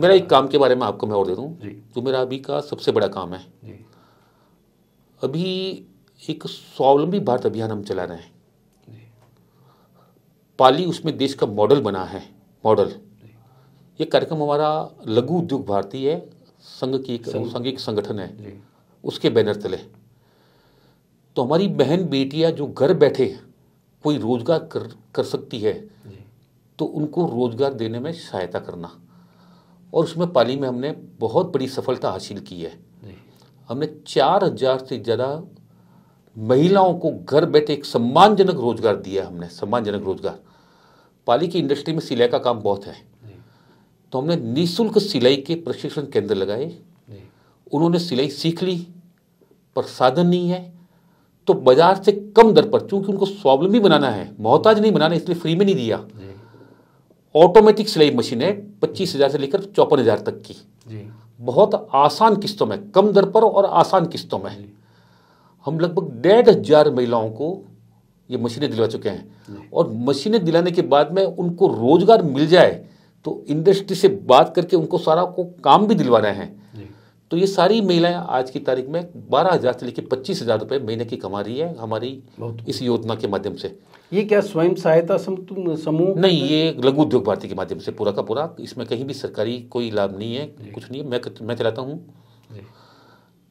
मेरा एक काम के बारे में आपको मैं और दे दूँ जो मेरा अभी का सबसे बड़ा काम है अभी एक स्वावलंबी भारत अभियान हम चला रहे हैं पाली उसमें देश का मॉडल बना है मॉडल ये कार्यक्रम हमारा लघु उद्योग भारतीय है संघ की एक संघ एक संगठन है उसके बैनर तले तो हमारी बहन बेटियां जो घर बैठे कोई रोजगार कर कर सकती है तो उनको रोजगार देने में सहायता करना और उसमें पाली में हमने बहुत बड़ी सफलता हासिल की है हमने चार हजार से ज़्यादा महिलाओं को घर बैठे एक सम्मानजनक रोजगार दिया हमने सम्मानजनक रोजगार पाली की इंडस्ट्री में सिलाई का काम बहुत है तो हमने निःशुल्क सिलाई के प्रशिक्षण केंद्र लगाए उन्होंने सिलाई सीख ली पर साधन नहीं है तो बाजार से कम दर पर चूंकि उनको स्वावलंबी बनाना है मोहताज नहीं बनाना इसलिए फ्री में नहीं दिया नहीं। ऑटोमेटिक सिलाई मशीनें पच्चीस हज़ार से लेकर चौपन हज़ार तक की जी। बहुत आसान किस्तों में कम दर पर और आसान किस्तों में हम लगभग डेढ़ हजार महिलाओं को ये मशीनें दिलवा चुके हैं और मशीनें दिलाने के बाद में उनको रोजगार मिल जाए तो इंडस्ट्री से बात करके उनको सारा को काम भी दिलवाना है तो ये सारी महिलाएं आज की तारीख में बारह हजार से लेकर पच्चीस हजार रुपए महीने की कमा रही है हमारी इस योजना के माध्यम से ये क्या स्वयं सहायता समूह नहीं ये लघु उद्योग भारती के माध्यम से पूरा का पूरा इसमें कहीं भी सरकारी कोई लाभ नहीं है कुछ नहीं है मैं मैं चलाता हूँ